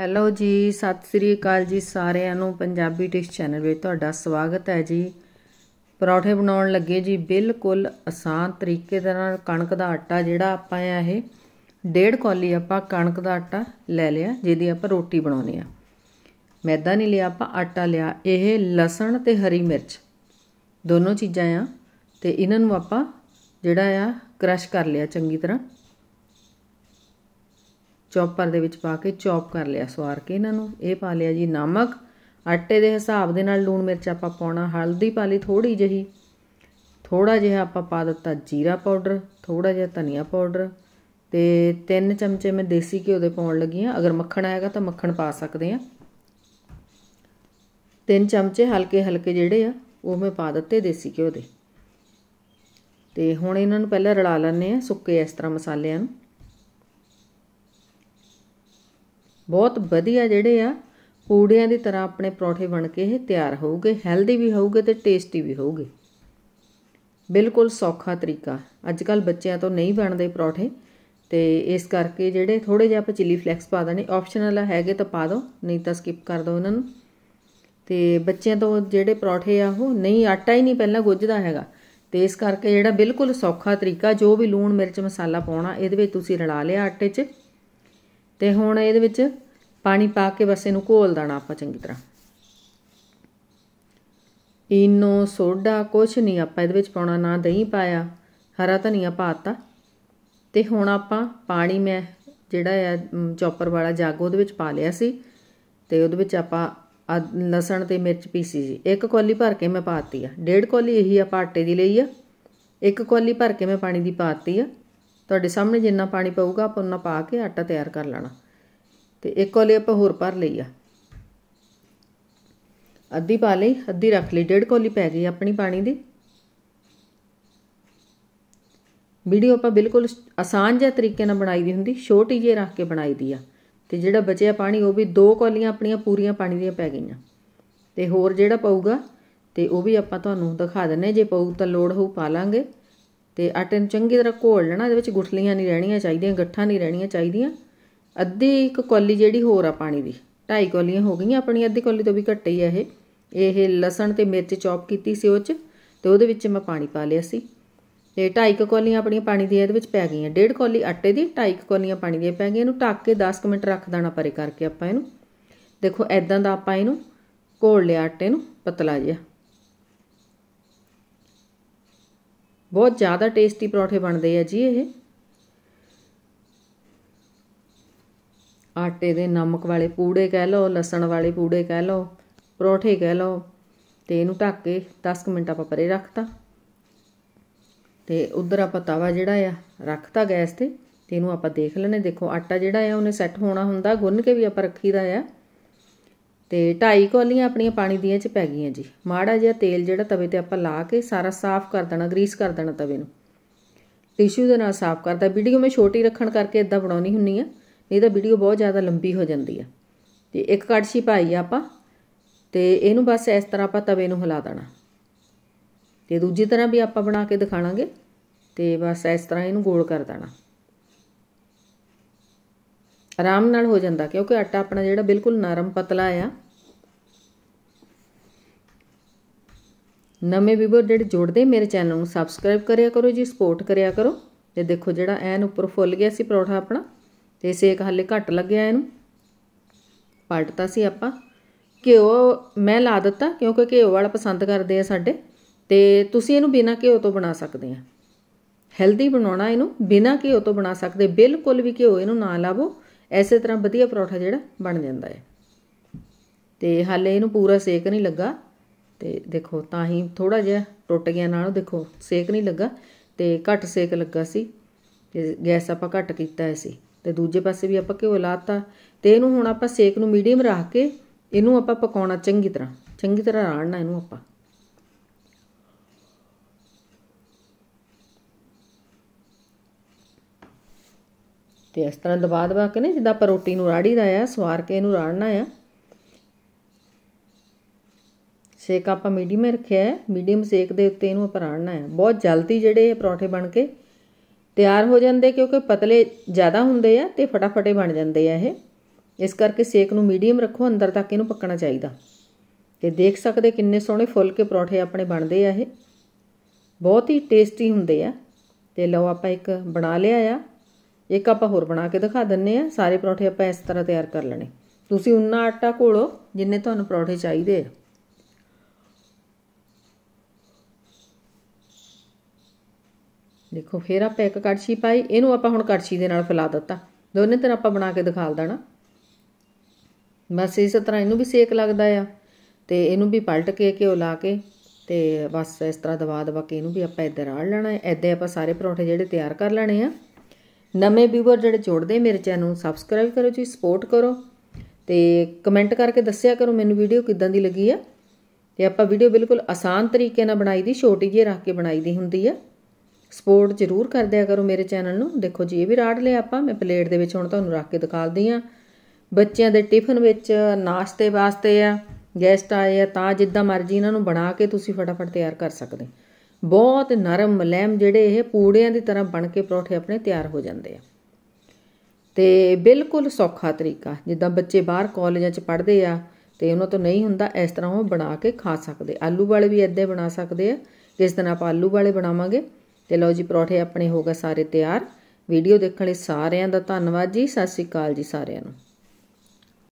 hello ਜੀ ਸਤਿ ਸ੍ਰੀ ਅਕਾਲ ਜੀ ਸਾਰਿਆਂ ਨੂੰ ਪੰਜਾਬੀ ਡਿਸ਼ ਚੈਨਲ ਵਿੱਚ ਤੁਹਾਡਾ ਸਵਾਗਤ ਹੈ ਜੀ ਪਰੌਠੇ ਬਣਾਉਣ ਲੱਗੇ ਜੀ ਬਿਲਕੁਲ ਆਸਾਨ ਤਰੀਕੇ ਦੇ ਨਾਲ ਕਣਕ ਦਾ ਆਟਾ ਜਿਹੜਾ ਆਪਾਂ ਆ ਇਹ ਡੇਢ ਕੌਲੀ ਆਪਾਂ ਕਣਕ ਦਾ ਆਟਾ ਲੈ ਲਿਆ ਜਿਹਦੀ ਆਪਾਂ ਰੋਟੀ ਬਣਾਉਣੀ ਆ ਮੈਦਾ ਨਹੀਂ ਲਿਆ ਆਪਾਂ ਆਟਾ ਲਿਆ ਇਹ ਲਸਣ ਤੇ ਹਰੀ ਮਿਰਚ ਦੋਨੋਂ ਚੀਜ਼ਾਂ ਆ ਤੇ ਇਹਨਾਂ ਨੂੰ ਆਪਾਂ ਜਿਹੜਾ ਆ ਕ੍ਰਸ਼ ਕਰ ਲਿਆ ਚੰਗੀ ਤਰ੍ਹਾਂ ਚੌਪਰ ਦੇ ਵਿੱਚ ਪਾ ਕੇ ਚੌਪ ਕਰ ਲਿਆ ਸਵਾਰ ਕੇ ਇਹਨਾਂ ਨੂੰ ਇਹ ਪਾ ਲਿਆ ਜੀ ਨਮਕ ਆਟੇ ਦੇ ਹਿਸਾਬ ਦੇ ਨਾਲ ਲੂਣ ਮਿਰਚ ਆਪਾਂ ਪਾਉਣਾ ਹਲਦੀ ਪਾ ਲਈ ਥੋੜੀ ਜਹੀ ਥੋੜਾ ਜਿਹਾ ਆਪਾਂ ਪਾ ਦਿੱਤਾ ਜੀਰਾ ਪਾਊਡਰ ਥੋੜਾ ਜਿਹਾ ਧਨੀਆ ਪਾਊਡਰ ਤੇ 3 ਚਮਚੇ ਮੈਂ ਦੇਸੀ ਘਿਓ ਦੇ ਪਾਉਣ ਲੱਗੀ ਆ ਅਗਰ ਮੱਖਣ ਆਏਗਾ ਤਾਂ ਮੱਖਣ ਪਾ ਸਕਦੇ ਆ 3 ਚਮਚੇ ਹਲਕੇ ਹਲਕੇ ਜਿਹੜੇ ਆ ਉਹ ਮੈਂ ਪਾ ਦਿੱਤੇ ਦੇਸੀ ਘਿਓ ਦੇ ਤੇ ਹੁਣ ਇਹਨਾਂ ਨੂੰ ਪਹਿਲਾਂ ਰਲਾ ਲੈਣੇ ਆ ਸੁੱਕੇ ਇਸ ਤਰ੍ਹਾਂ ਮਸਾਲਿਆਂ ਨੂੰ ਬਹੁਤ ਵਧੀਆ ਜਿਹੜੇ ਆ ਪੂੜੀਆਂ ਦੀ ਤਰ੍ਹਾਂ ਆਪਣੇ ਪਰੌਂਠੇ ਬਣ ਕੇ ਇਹ ਤਿਆਰ ਹੋਊਗੇ ਹੈਲਦੀ ਵੀ ਹੋਊਗੇ ਤੇ ਟੇਸਟੀ ਵੀ ਹੋਊਗੇ ਬਿਲਕੁਲ ਸੌਖਾ ਤਰੀਕਾ ਅੱਜ ਕੱਲ ਬੱਚਿਆਂ ਤੋਂ ਨਹੀਂ ਬਣਦੇ ਪਰੌਂਠੇ ਤੇ ਇਸ ਕਰਕੇ ਜਿਹੜੇ ਥੋੜੇ ਜਿਹਾ ਆਪਾਂ ਚਿੱਲੀ ਫਲੈਕਸ ਪਾ ਦਣੇ ਆਪਸ਼ਨਲ ਹੈਗੇ ਤਾਂ ਪਾ ਦਿਓ ਨਹੀਂ ਤਾਂ ਸਕਿਪ ਕਰ ਦਿਓ ਉਹਨਾਂ ਨੂੰ ਤੇ ਬੱਚਿਆਂ ਤੋਂ ਜਿਹੜੇ ਪਰੌਂਠੇ ਆ ਉਹ ਨਹੀਂ ਆਟਾ ਹੀ ਨਹੀਂ ਪਹਿਲਾਂ ਗੁੱਝਦਾ ਹੈਗਾ ਤੇ ਇਸ ਕਰਕੇ ਜਿਹੜਾ ਬਿਲਕੁਲ ਸੌਖਾ ਤਰੀਕਾ ਜੋ ਵੀ ਲੂਣ ਮਿਰਚ ਮਸਾਲਾ ਪਾਉਣਾ ਇਹਦੇ ਵਿੱਚ ਤੁਸੀਂ ਰਲਾ ਲਿਆ ਆਟੇ 'ਚ ਤੇ ਹੁਣ ਇਹਦੇ ਵਿੱਚ ਪਾਣੀ ਪਾ ਕੇ ਬਸ ਇਹਨੂੰ ਘੋਲ ਦੇਣਾ ਆਪਾਂ ਚੰਗੀ ਤਰ੍ਹਾਂ ਇਨੋ ਸੋਡਾ ਕੁਛ ਨਹੀਂ ਆਪਾਂ ਇਹਦੇ ਵਿੱਚ ਪਾਉਣਾ ਨਾ ਦਹੀਂ ਪਾਇਆ ਹਰਾ ਧਨੀਆ ਪਾਤਾ ਤੇ ਹੁਣ ਆਪਾਂ ਪਾਣੀ ਮੈਂ ਜਿਹੜਾ ਹੈ ਚੌਪਰ ਵਾਲਾ ਜੱਗ ਉਹਦੇ ਵਿੱਚ ਪਾ ਲਿਆ ਸੀ ਤੇ ਉਹਦੇ ਵਿੱਚ ਆਪਾਂ ਲਸਣ ਤੇ ਮਿਰਚ ਪੀਸੀ ਸੀ ਇੱਕ ਕੋਲੀ ਭਰ ਕੇ ਮੈਂ ਪਾਤੀ ਆ ਡੇਢ ਕੋਲੀ ਇਹੀ ਆਪਾਂ ਆਟੇ ਦੀ ਲਈ ਆ ਇੱਕ ਕੋਲੀ ਭਰ ਕੇ ਮੈਂ ਪਾਣੀ ਦੀ ਪਾਤੀ ਆ ਤੁਹਾਡੇ ਸਾਹਮਣੇ ਜਿੰਨਾ ਪਾਣੀ ਪਊਗਾ ਆਪਾਂ ਉਹਨਾਂ ਪਾ ਕੇ ਆਟਾ ਤਿਆਰ ਕਰ ਲੈਣਾ ਤੇ ਇੱਕ ਕੋਲੀ ਆਪਾਂ ਹੋਰ ਭਰ ਲਈ ਆ ਅੱਧੀ ਪਾ ਲਈ ਅੱਧੀ ਰੱਖ ਲਈ ਡੇਢ ਕੋਲੀ ਪੈ ਗਈ ਆਪਣੀ ਪਾਣੀ ਦੀ ਵੀਡੀਓ ਆਪਾਂ ਬਿਲਕੁਲ ਆਸਾਨ ਜਿਹਾ ਤਰੀਕੇ ਨਾਲ ਬਣਾਈ ਦੀ ਹੁੰਦੀ ਛੋਟੀ ਜਿਹੀ ਰੱਖ ਕੇ ਬਣਾਈ ਦੀ ਆ ਤੇ ਜਿਹੜਾ ਬਚਿਆ ਪਾਣੀ ਉਹ ਵੀ ਦੋ ਕੋਲੀਆਂ ਆਪਣੀਆਂ ਪੂਰੀਆਂ ਪਾਣੀ ਦੀਆਂ ਪੈ ਗਈਆਂ ਤੇ ਹੋਰ ਜਿਹੜਾ ਪਊਗਾ ਤੇ ਉਹ ਵੀ ਆਪਾਂ ਤੁਹਾਨੂੰ ਦਿਖਾ ਦਿੰਨੇ ਜੇ ਪਊ ਤਾਂ ਲੋੜ ਹੋਊ ਪਾ ਲਾਂਗੇ ਤੇ ਆਟੇ ਨੂੰ ਚੰਗੀ ਤਰ੍ਹਾਂ ਘੋਲ ਲੈਣਾ ਇਹਦੇ ਵਿੱਚ ਗੁਠਲੀਆਂ ਨਹੀਂ ਰਹਿਣੀਆਂ ਚਾਹੀਦੀਆਂ ਗੱਠਾਂ ਨਹੀਂ ਰਹਿਣੀਆਂ ਚਾਹੀਦੀਆਂ ਅੱਧੀ ਇੱਕ ਕੌਲੀ ਜਿਹੜੀ ਹੋਰ ਆ ਪਾਣੀ ਦੀ ਢਾਈ ਕੌਲੀਆਂ ਹੋ ਗਈਆਂ ਆਪਣੀ ਅੱਧੀ ਕੌਲੀ ਤੋਂ ਵੀ ਘੱਟ ਹੀ ਆ ਇਹ ਇਹ ਲਸਣ ਤੇ ਮਿਰਚ ਚੌਪ ਕੀਤੀ ਸੀ ਉਹ 'ਚ ਤੇ ਉਹਦੇ ਵਿੱਚ ਮੈਂ ਪਾਣੀ ਪਾ ਲਿਆ ਸੀ ਤੇ ਢਾਈ ਕੌਲੀਆਂ ਆਪਣੀਆਂ ਪਾਣੀ ਦੀਆਂ ਇਹਦੇ ਵਿੱਚ ਪੈ ਗਈਆਂ ਡੇਢ ਕੌਲੀ ਆਟੇ ਦੀ ਢਾਈ ਕੌਲੀਆਂ ਪਾਣੀ ਦੀਆਂ ਪੈ ਗਈਆਂ ਇਹਨੂੰ ਢੱਕ ਕੇ 10 ਮਿੰਟ ਰੱਖ ਦੇਣਾ ਪਰੇ ਕਰਕੇ ਆਪਾਂ ਇਹਨੂੰ ਦੇਖੋ ਐਦਾਂ ਦਾ ਆਪਾਂ ਇਹਨੂੰ ਘੋਲ ਲਿਆ ਆਟੇ ਨੂੰ ਪਤਲਾ ਜਿਹਾ ਬਹੁਤ ਜ਼ਿਆਦਾ ਟੇਸਟੀ ਪਰੌਠੇ ਬਣਦੇ ਆ ਜੀ ਇਹ ਆਟੇ ਦੇ ਨਮਕ ਵਾਲੇ ਪੂੜੇ ਕਹਿ ਲਓ ਲਸਣ ਵਾਲੇ ਪੂੜੇ ਕਹਿ ਲਓ ਪਰੋਠੇ ਕਹਿ ਲਓ ਤੇ ਇਹਨੂੰ ਢੱਕ ਕੇ 10 ਮਿੰਟ ਆਪਾਂ ਪਰੇ ਰੱਖਤਾ ਤੇ ਉਧਰ ਆਪਾਂ ਤਵਾ ਜਿਹੜਾ ਆ ਰੱਖਤਾ ਗੈਸ ਤੇ ਤੇ ਇਹਨੂੰ ਆਪਾਂ ਦੇਖ ਲੈਣੇ ਦੇਖੋ ਆਟਾ ਜਿਹੜਾ ਆ ਉਹਨੇ ਸੈੱਟ ਹੋਣਾ ਹੁੰਦਾ ਗੁੰਨ ਕੇ ਵੀ ਆਪਾਂ ਰੱਖੀਦਾ ਆ ਤੇ ਢਾਈ ਕੋਲੀਆਂ ਆਪਣੀਆਂ ਪਾਣੀ ਦੀਆਂ ਚ ਪੈ ਗਈਆਂ ਜੀ ਮਾੜਾ ਜਿਹਾ ਤੇਲ ਜਿਹੜਾ ਤਵੇ ਤੇ ਆਪਾਂ ਲਾ ਕੇ ਸਾਰਾ ਸਾਫ਼ ਕਰ ਦੇਣਾ ਗਰੀਸ ਕਰ ਦੇਣਾ ਤਵੇ ਨੂੰ ਟਿਸ਼ੂ ਦੇ ਨਾਲ ਸਾਫ਼ ਕਰਦਾ ਵੀਡੀਓ ਮੈਂ ਛੋਟੀ ਰੱਖਣ ਕਰਕੇ ਇਦਾਂ ਬਣਾਉਣੀ ਹੁੰਨੀ ਆ ਨਹੀਂ ਤਾਂ ਵੀਡੀਓ ਬਹੁਤ ਜ਼ਿਆਦਾ ਲੰਬੀ ਹੋ ਜਾਂਦੀ ਆ ਤੇ ਇੱਕ ਕੜਛੀ ਪਾਈ ਆ ਆਪਾਂ ਤੇ ਇਹਨੂੰ ਬਸ ਇਸ ਤਰ੍ਹਾਂ ਆਪਾਂ ਤਵੇ ਨੂੰ ਹਿਲਾ ਦੇਣਾ ਤੇ ਦੂਜੀ ਤਰ੍ਹਾਂ ਵੀ ਆਪਾਂ ਬਣਾ ਕੇ ਦਿਖਾਵਾਂਗੇ ਤੇ ਬਸ ਇਸ ਤਰ੍ਹਾਂ ਇਹਨੂੰ ਗੋਲ ਕਰ ਦੇਣਾ ਆਰਾਮ ਨਾਲ ਹੋ ਜਾਂਦਾ ਕਿਉਂਕਿ ਆਟਾ ਆਪਣਾ ਜਿਹੜਾ ਬਿਲਕੁਲ ਨਰਮ ਪਤਲਾ ਆ ਨਵੇਂ ਵੀਵਰ ਜਿਹੜੇ ਜੁੜਦੇ ਮੇਰੇ ਚੈਨਲ ਨੂੰ ਸਬਸਕ੍ਰਾਈਬ ਕਰਿਆ ਕਰੋ ਜੀ ਸਪੋਰਟ ਕਰਿਆ ਕਰੋ ਤੇ ਦੇਖੋ ਜਿਹੜਾ ਐਨ ਉੱਪਰ ਫੁੱਲ ਗਿਆ ਸੀ ਪਰੌਠਾ ਆਪਣਾ ਤੇ ਸੇਕ ਹੱਲੇ ਘੱਟ ਲੱਗਿਆ ਇਹਨੂੰ ਪਲਟਤਾ ਸੀ ਆਪਾਂ ਘਿਓ ਮੈਂ ਲਾ ਦਿੱਤਾ ਕਿਉਂਕਿ ਘਿਓ ਵਾਲਾ ਪਸੰਦ ਕਰਦੇ ਆ ਸਾਡੇ ਤੇ ਤੁਸੀਂ ਇਹਨੂੰ ਬਿਨਾ ਘਿਓ ਤੋਂ ਬਣਾ ਸਕਦੇ ਆ ਹੈਲਦੀ ਬਣਾਉਣਾ ਇਹਨੂੰ ਬਿਨਾ ਘਿਓ ਤੋਂ ਬਣਾ ਸਕਦੇ ਬਿਲਕੁਲ ਵੀ ਘਿਓ ਇਹਨੂੰ ਨਾ ਲਾਵੋ ਐਸੇ ਤਰ੍ਹਾਂ ਵਧੀਆ ਪਰੌਠਾ ਜਿਹੜਾ ਬਣ ਜਾਂਦਾ ਹੈ ਤੇ ਹਾਲੇ ਇਹਨੂੰ ਪੂਰਾ ਸੇਕ ਨਹੀਂ ਲੱਗਾ ਤੇ ਦੇਖੋ ਤਾਂ ਹੀ ਥੋੜਾ ਜਿਹਾ ਟੁੱਟ ਗਿਆ ਨਾਲ ਦੇਖੋ ਸੇਕ ਨਹੀਂ ਲੱਗਾ ਤੇ ਘੱਟ ਸੇਕ ਲੱਗਾ ਸੀ ਗੈਸ ਆਪਾਂ ਘੱਟ ਕੀਤਾ ਸੀ ਤੇ ਦੂਜੇ ਪਾਸੇ ਵੀ ਆਪਾਂ ਘਿਓ ਲਾਤਾ ਤੇ ਇਹਨੂੰ ਹੁਣ ਆਪਾਂ ਸੇਕ ਨੂੰ ਮੀਡੀਅਮ ਰੱਖ ਕੇ ਇਹਨੂੰ ਆਪਾਂ ਪਕਾਉਣਾ ਚੰਗੀ ਤਰ੍ਹਾਂ ਚੰਗੀ ਤਰ੍ਹਾਂ ਰਾੜਨਾ ਇਹਨੂੰ ਆਪਾਂ ਤੇ ਇਸ ਤਰ੍ਹਾਂ ਦਬਾ ਦਬਾ ਕੇ ਨੇ ਜਿੱਦਾਂ ਆਪਾਂ ਰੋਟੀ ਨੂੰ ਰਾੜੀਦਾ ਆ ਸਵਾਰ ਕੇ ਇਹਨੂੰ ਰਾੜਨਾ ਆ ਸੇਕ ਆਪਾਂ ਮੀਡੀਅਮ ਰੱਖਿਆ ਹੈ ਮੀਡੀਅਮ ਸੇਕ ਦੇ ਉੱਤੇ ਇਹਨੂੰ ਆਪਾਂ ਰਾੜਨਾ ਹੈ ਬਹੁਤ ਜਲਦੀ ਜਿਹੜੇ ਪਰੌਂਠੇ ਬਣ ਕੇ ਤਿਆਰ ਹੋ ਜਾਂਦੇ ਕਿਉਂਕਿ ਪਤਲੇ ਜ਼ਿਆਦਾ ਹੁੰਦੇ ਆ ਤੇ ਫਟਾਫਟੇ ਬਣ ਜਾਂਦੇ ਆ ਇਹ ਇਸ ਕਰਕੇ ਸੇਕ ਨੂੰ ਮੀਡੀਅਮ ਰੱਖੋ ਅੰਦਰ ਤੱਕ ਇਹਨੂੰ ਪੱਕਣਾ ਚਾਹੀਦਾ ਤੇ ਦੇਖ ਸਕਦੇ ਕਿੰਨੇ ਸੋਹਣੇ ਫੁੱਲ ਕੇ ਪਰੌਠੇ ਆਪਣੇ ਬਣਦੇ ਆ ਇਹ ਬਹੁਤ ਹੀ ਟੇਸਟੀ ਹੁੰਦੇ ਆ ਤੇ ਲਓ ਆਪਾਂ ਇੱਕ ਬਣਾ ਲਿਆ ਆ ਇੱਕ ਆਪਾਂ ਹੋਰ ਬਣਾ ਕੇ ਦਿਖਾ ਦਿੰਨੇ ਆ ਸਾਰੇ ਪਰੌਠੇ ਆਪਾਂ ਇਸ ਤਰ੍ਹਾਂ ਤਿਆਰ ਕਰ ਲੈਣੇ ਤੁਸੀਂ ਉਨਾ ਆਟਾ ਘੋਲੋ ਜਿੰਨੇ ਤੁਹਾਨੂੰ ਪਰੌਠੇ ਚਾਹੀਦੇ ਆ ਦੇਖੋ ਫੇਰ ਆਪਾਂ ਇੱਕ ਕੜਛੀ ਪਾਈ ਇਹਨੂੰ ਆਪਾਂ ਹੁਣ ਕੜਛੀ ਦੇ ਨਾਲ ਫੈਲਾ ਦਿੱਤਾ ਦੋਨੇ ਤਰ੍ਹਾਂ ਆਪਾਂ ਬਣਾ ਕੇ ਦਿਖਾਲ ਦੇਣਾ ਬਸ ਇਸ ਤਰ੍ਹਾਂ ਇਹਨੂੰ ਵੀ ਸੇਕ ਲੱਗਦਾ ਆ ਤੇ ਇਹਨੂੰ ਵੀ ਪਲਟ ਕੇ ਉਹ ਲਾ ਕੇ ਤੇ ਬਸ ਇਸ ਤਰ੍ਹਾਂ ਦਵਾ ਦਵਾ ਕੇ ਇਹਨੂੰ ਵੀ ਆਪਾਂ ਇੱਧਰ ਆੜ ਲੈਣਾ ਹੈ ਐਦੇ ਆਪਾਂ ਸਾਰੇ ਪਰੌਂਠੇ ਜਿਹੜੇ ਤਿਆਰ ਕਰ ਲੈਣੇ ਆ ਨਵੇਂ ਵੀਵਰ ਜਿਹੜੇ ਜੁੜਦੇ ਮੇਰੇ ਚੈਨਲ ਨੂੰ ਸਬਸਕ੍ਰਾਈਬ ਕਰੋ ਜੀ ਸਪੋਰਟ ਕਰੋ ਤੇ ਕਮੈਂਟ ਕਰਕੇ ਦੱਸਿਆ ਕਰੋ ਮੈਨੂੰ ਵੀਡੀਓ ਕਿਦਾਂ ਦੀ ਲੱਗੀ ਆ ਤੇ ਆਪਾਂ ਵੀਡੀਓ ਬਿਲਕੁਲ ਆਸਾਨ ਤਰੀਕੇ ਨਾਲ ਬਣਾਈ ਦੀ ਛੋਟੀ ਜਿਹੀ ਰੱਖ ਕੇ ਬਣਾਈ ਦੀ ਹੁੰਦੀ ਆ ਸਪੋਰਟ ਜ਼ਰੂਰ ਕਰ ਦਿਆ ਕਰੋ ਮੇਰੇ ਚੈਨਲ ਨੂੰ ਦੇਖੋ ਜੀ ਇਹ ਵੀ ਰਾੜ ਲਿਆ ਆਪਾਂ ਮੈਂ ਪਲੇਟ ਦੇ ਵਿੱਚ ਹੁਣ ਤੁਹਾਨੂੰ ਰੱਖ ਕੇ ਦਦੀ ਆ ਬੱਚਿਆਂ ਦੇ ਟਿਫਨ ਵਿੱਚ ਨਾਸ਼ਤੇ ਵਾਸਤੇ ਆ ਗੈਸਟ ਆਏ ਆ ਤਾਂ ਜਿੱਦਾਂ ਮਰਜ਼ੀ ਇਹਨਾਂ ਨੂੰ ਬਣਾ ਕੇ ਤੁਸੀਂ ਫਟਾਫਟ ਤਿਆਰ ਕਰ ਸਕਦੇ ਬਹੁਤ ਨਰਮ ਮਲੈਮ ਜਿਹੜੇ ਇਹ ਪੂੜਿਆਂ ਦੀ ਤਰ੍ਹਾਂ ਬਣ ਕੇ ਪਰੌਠੇ ਆਪਣੇ ਤਿਆਰ ਹੋ ਜਾਂਦੇ ਆ ਤੇ ਬਿਲਕੁਲ ਸੌਖਾ ਤਰੀਕਾ ਜਿੱਦਾਂ ਬੱਚੇ ਬਾਹਰ ਕਾਲਜਾਂ 'ਚ ਪੜ੍ਹਦੇ ਆ ਤੇ ਉਹਨਾਂ ਤੋਂ ਨਹੀਂ ਹੁੰਦਾ ਇਸ ਤਰ੍ਹਾਂ ਉਹ ਬਣਾ ਕੇ ਖਾ ਸਕਦੇ ਆਲੂ ਵਾਲੇ ਵੀ ਐਦਾਂ ਬਣਾ ਸਕਦੇ ਆ ਜਿਸ ਦਿਨ ਆਪਾਂ ਆਲੂ ਵਾਲੇ ਬਣਾਵਾਂਗੇ ਤੇ ਲਓ ਜੀ ਪਰੌਠੇ ਆਪਣੇ ਹੋ ਗਏ ਸਾਰੇ ਤਿਆਰ ਵੀਡੀਓ ਦੇਖਣ ਲਈ ਸਾਰਿਆਂ ਦਾ ਧੰਨਵਾਦ ਜੀ ਸਤਿ ਸ਼੍ਰੀ ਅਕਾਲ ਜੀ ਸਾਰਿਆਂ ਨੂੰ